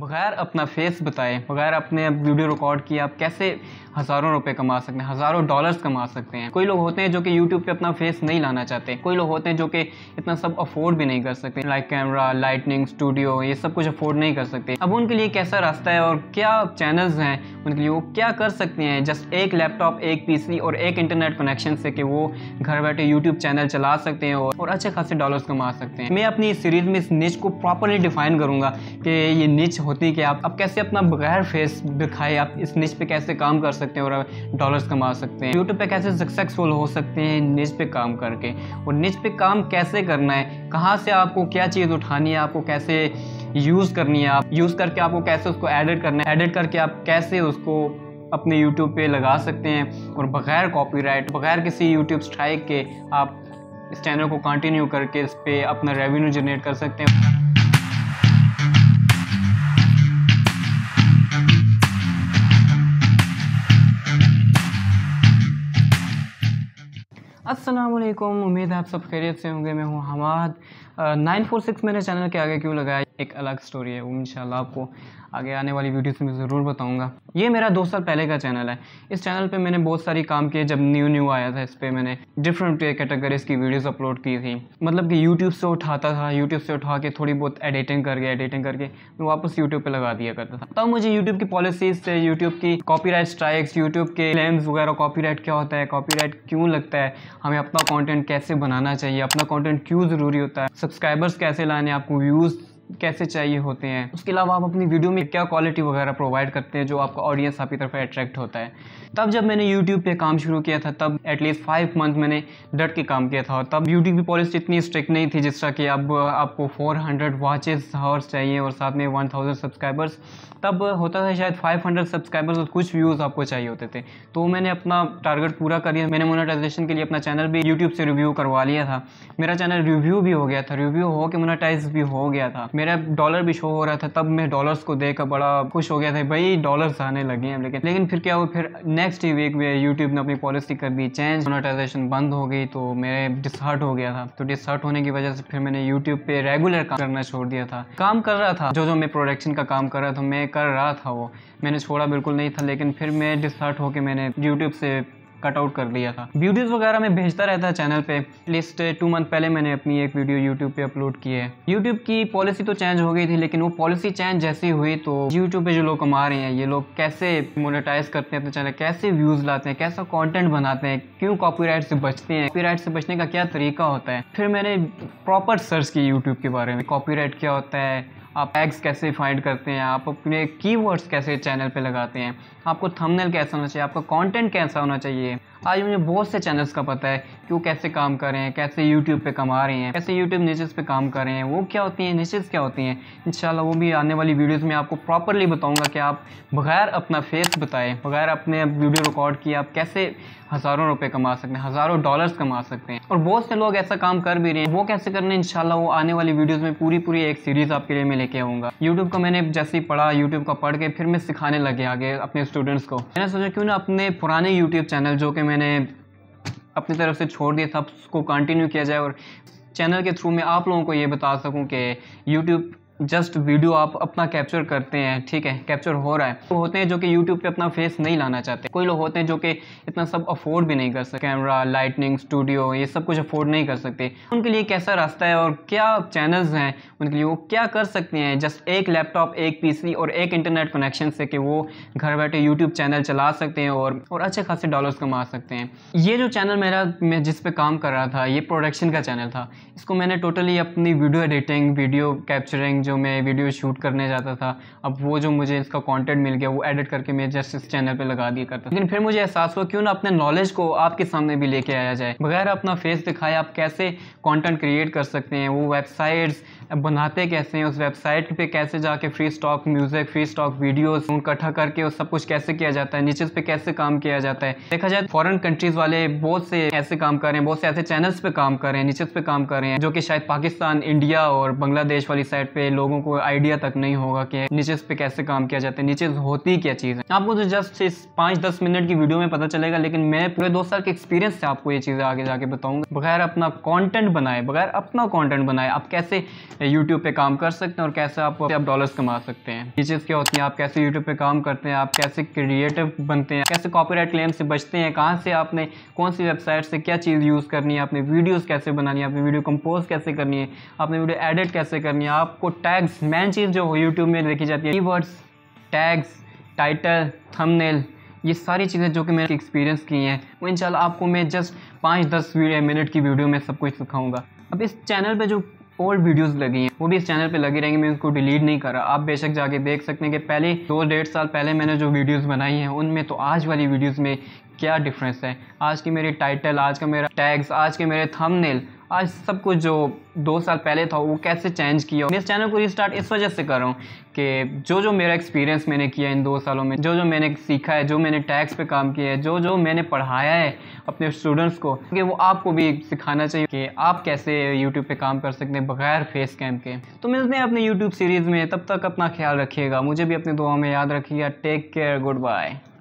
बगैर अपना फेस बताए बगैर अपने वीडियो रिकॉर्ड किए आप कैसे हज़ारों रुपए कमा सकते हैं हज़ारों डॉलर्स कमा सकते हैं कोई लोग होते हैं जो कि यूट्यूब पे अपना फेस नहीं लाना चाहते कोई लोग होते हैं जो कि इतना सब अफोर्ड भी नहीं कर सकते लाइक कैमरा लाइटनिंग स्टूडियो ये सब कुछ अफोर्ड नहीं कर सकते अब उनके लिए कैसा रास्ता है और क्या चैनल्स हैं उनके लिए वो क्या कर सकते हैं जस्ट एक लैपटॉप एक पी और एक इंटरनेट कनेक्शन से कि वो घर बैठे यूट्यूब चैनल चला सकते हैं और अच्छे खासे डॉलर्स कमा सकते हैं मैं अपनी सीरीज़ में इस निच को प्रॉपरली डिफाइन करूँगा कि ये निच होती क्या आप अब कैसे अपना बगैर फेस दिखाए आप इस निच पे कैसे काम कर सकते हैं और डॉलर्स कमा सकते हैं यूट्यूब पे कैसे सक्सेसफुल हो सकते हैं निच पे काम करके और निच पे काम कैसे करना है कहाँ से आपको क्या चीज़ उठानी है आपको कैसे यूज़ करनी है आप यूज़ करके आपको कैसे उसको एडिट करना है एडिट करके आप कैसे उसको अपने यूट्यूब पे लगा सकते हैं और बगैर कॉपीराइट बगैर किसी यूट्यूब स्ट्राइक के आप इस चैनल को कंटिन्यू करके इस पर अपना रेवेन्यू जनरेट कर सकते हैं असलम उम्मीद है आप सब खैरियत से होंगे मैं हूँ हमाद नाइन फोर सिक्स मैंने चैनल के आगे क्यों लगाया एक अलग स्टोरी है वो इन आपको आगे आने वाली वीडियोस में ज़रूर बताऊंगा ये मेरा दो साल पहले का चैनल है इस चैनल पे मैंने बहुत सारी काम किए जब न्यू न्यू आया था इस पर मैंने डिफरेंट कैटेगरीज की वीडियोस अपलोड की थी मतलब कि यूट्यूब से उठाता था यूट्यूब से उठा के थोड़ी बहुत एडिटिंग करके एडिटिंग करके मैं वापस यूट्यूब पर लगा दिया करता था तब तो मुझे यूट्यूब की पॉलिसीज से यूट्यूब की कॉपी स्ट्राइक्स यूट्यूब के लेंस वगैरह कॉपी क्या होता है कॉपी क्यों लगता है हमें अपना कॉन्टेंट कैसे बनाना चाहिए अपना कॉन्टेंट क्यों ज़रूरी होता है सब्सक्राइबर्स कैसे लाने आपको व्यूज़ कैसे चाहिए होते हैं उसके अलावा आप अपनी वीडियो में क्या क्वालिटी वगैरह प्रोवाइड करते हैं जो आपका ऑडियंस आपकी तरफ अट्रैक्ट होता है तब जब मैंने यूट्यूब पे काम शुरू किया था तब एटलीस्ट फाइव मंथ मैंने डट के काम किया था और तब यूट्यूब की पॉलिसी इतनी स्ट्रिक्ट नहीं थी जिस तरह कि अब आपको फोर हंड्रेड वॉचेज हॉर्स चाहिए और साथ में वन थाउजेंड सब्सक्राइबर्स तब होता था शायद फाइव हंड्रेड सब्सक्राइबर्स और कुछ व्यूज़ आपको चाहिए होते थे तो मैंने अपना टारगेट पूरा कर लिया मैंने मोनेटाइजेशन के लिए अपना चैनल भी यूट्यूब से रिव्यू करवा लिया था मेरा चैनल रिव्यू भी हो गया था रिव्यू हो के मोनेटाइज भी हो गया था मेरा डॉलर भी शो हो रहा था तब मैं डॉलर्स को कर बड़ा खुश हो गया था भाई डॉलर्स आने लगे हैं लेकिन लेकिन फिर क्या हुआ फिर नेक्स्ट ही वीक में यूट्यूब ने अपनी पॉलिसी कर दी चेंज मोनेटाइजेशन बंद हो गई तो मेरे डिसहर्ट हो गया था तो डिसहर्ट होने की वजह से फिर मैंने यूट्यूब पे रेगुलर काम करना छोड़ दिया था काम कर रहा था जो जो मैं प्रोडक्शन का काम कर रहा था मैं कर रहा था वो मैंने छोड़ा बिल्कुल नहीं था लेकिन फिर मैं डिसहर्ट होकर मैंने यूट्यूब से कट आउट कर लिया था वीडियोस वगैरह मैं भेजता रहता है चैनल पे लिस्ट टू मंथ पहले मैंने अपनी एक वीडियो यूट्यूब पे अपलोड की है यूट्यूब की पॉलिसी तो चेंज हो गई थी लेकिन वो पॉलिसी चेंज जैसी हुई तो यूट्यूब पे जो लोग कमा रहे हैं ये लोग कैसे मोनिटाइज करते हैं अपने चैनल कैसे व्यूज लाते हैं कैसा कॉन्टेंट बनाते हैं क्यों कॉपी से बचते हैं कॉपी से बचने का क्या तरीका होता है फिर मैंने प्रॉपर सर्च की यूट्यूब के बारे में कॉपी क्या होता है आप टैग्स कैसे फाइंड करते हैं आप अपने कीवर्ड्स कैसे चैनल पे लगाते हैं आपको थंबनेल कैसा होना चाहिए आपका कंटेंट कैसा होना चाहिए आज मुझे बहुत से चैनल्स का पता है कि वो कैसे काम कर रहे हैं कैसे यूट्यूब पे कमा रहे हैं कैसे यूट्यूब निशेज़ पे काम कर रहे हैं वो क्या होती हैं निशेज़ क्या होती हैं इन वो भी आने वाली वीडियोज़ में आपको प्रॉपरली बताऊँगा कि आप बगैर अपना फेस बताएं बगैर अपने वीडियो रिकॉर्ड किए आप कैसे हज़ारों रुपये कमा सकते हैं हज़ारों डॉलर्स कमा सकते हैं और बहुत से लोग ऐसा काम कर भी रहे हैं वो कैसे कर रहे हैं इन वो आने वाली वीडियोज़ में पूरी पूरी एक सीरीज़ आपके लिए मिलेगी लेके आऊँगा यूट्यूब को मैंने जैसे ही पढ़ा यूट्यूब का पढ़ के फिर मैं सिखाने लगे आगे अपने स्टूडेंट्स को मैंने सोचा क्यों ना अपने पुराने यूट्यूब चैनल जो कि मैंने अपनी तरफ से छोड़ दिया था उसको कंटिन्यू किया जाए और चैनल के थ्रू मैं आप लोगों को ये बता सकूं कि यूट्यूब जस्ट वीडियो आप अपना कैप्चर करते हैं ठीक है कैप्चर हो रहा है तो होते हैं जो कि यूट्यूब पे अपना फेस नहीं लाना चाहते कोई लोग होते हैं जो कि इतना सब अफोर्ड भी नहीं कर सकते कैमरा लाइटनिंग स्टूडियो ये सब कुछ अफोर्ड नहीं कर सकते उनके लिए कैसा रास्ता है और क्या चैनल्स हैं उनके लिए वो क्या कर सकते हैं जस्ट एक लैपटॉप एक पी और एक इंटरनेट कनेक्शन से कि वो घर बैठे यूट्यूब चैनल चला सकते हैं और और अच्छे खासे डॉलर्स कमा सकते हैं ये जो चैनल मेरा मैं जिस पर काम कर रहा था ये प्रोडक्शन का चैनल था इसको मैंने टोटली अपनी वीडियो एडिटिंग वीडियो कैप्चरिंग जो जो मैं वीडियो शूट करने जाता था अब वो जो मुझे इसका कंटेंट मिल गया वो एडिट करके मैं जस्ट इस चैनल पे लगा दिया करता लेकिन फिर मुझे एहसास हुआ क्यों ना अपने नॉलेज को आपके सामने भी लेके आया जाए बगैर अपना फेस दिखाए आप कैसे कॉन्टेंट क्रिएट कर सकते हैं वो वेबसाइट्स बनाते कैसे हैं उस वेबसाइट पे कैसे जाके free stock music free stock videos इकट्ठा करके उस सब कुछ कैसे किया जाता है नीचे पे कैसे काम किया जाता है देखा जाए फॉरेन कंट्रीज़ वाले बहुत से ऐसे काम कर रहे हैं बहुत से ऐसे चैनल्स पे काम कर रहे हैं नीचे पे काम कर रहे हैं जो कि शायद पाकिस्तान इंडिया और बांग्लादेश वाली साइड पे लोगों को आइडिया तक नहीं होगा कि नीचे पे कैसे काम किया जाता है नीचे होती क्या चीज़ है आपको तो जस्ट इस पाँच दस मिनट की वीडियो में पता चलेगा लेकिन मैं पूरे दो साल के एक्सपीरियंस से आपको ये चीज़ें आगे जाके बताऊँगा बगैर अपना कॉन्टेंट बनाए बगैर अपना कॉन्टेंट बनाए आप कैसे यूट्यूब पर काम कर सकते हैं और कैसे आप आप डॉलर्स कमा सकते हैं नीचेस क्या होती है आप कैसे यूट्यूब पर काम करते हैं आप कैसे क्रिएटिव बनते हैं कैसे कॉपीराइट क्लेम से बचते हैं कहाँ से आपने कौन सी वेबसाइट से क्या चीज़ यूज़ करनी है आपने वीडियोज़ कैसे बनानी है आपने वीडियो कंपोज कैसे करनी है आपने वीडियो एडिट कैसे करनी है आपको टैग्स मेन चीज़ जो यूट्यूब में देखी जाती है कीवर्ड्स टैग्स टाइटल थंबनेल ये सारी चीज़ें जो कि मैंने एक्सपीरियंस की हैं वो इन आपको मैं जस्ट पाँच दस मिनट की वीडियो में सब कुछ सिखाऊंगा अब इस चैनल पे जो ओल्ड वीडियोस लगी हैं वो भी इस चैनल पे लगी रहेंगी मैं उनको डिलीट नहीं करा आप बेशक जाके देख सकते हैं कि पहले दो डेढ़ साल पहले मैंने जो वीडियोज़ बनाई हैं उनमें तो आज वाली वीडियोज़ में क्या डिफरेंस है आज की मेरी टाइटल आज का मेरा टैग्स आज के मेरे थम आज सब कुछ जो दो साल पहले था वो कैसे चेंज किया मैं इस चैनल को रिस्टार्ट इस वजह से कर रहा हूँ कि जो जो मेरा एक्सपीरियंस मैंने किया इन दो सालों में जो जो मैंने सीखा है जो मैंने टैक्स पे काम किया है जो जो मैंने पढ़ाया है अपने स्टूडेंट्स को कि वो आपको भी सिखाना चाहिए कि आप कैसे यूट्यूब पे काम कर सकते हैं बगैर फेस कैम के तो मिलते हैं अपने यूट्यूब सीरीज़ में तब तक अपना ख्याल रखिएगा मुझे भी अपने दुआ में याद रखिएगा टेक केयर गुड बाय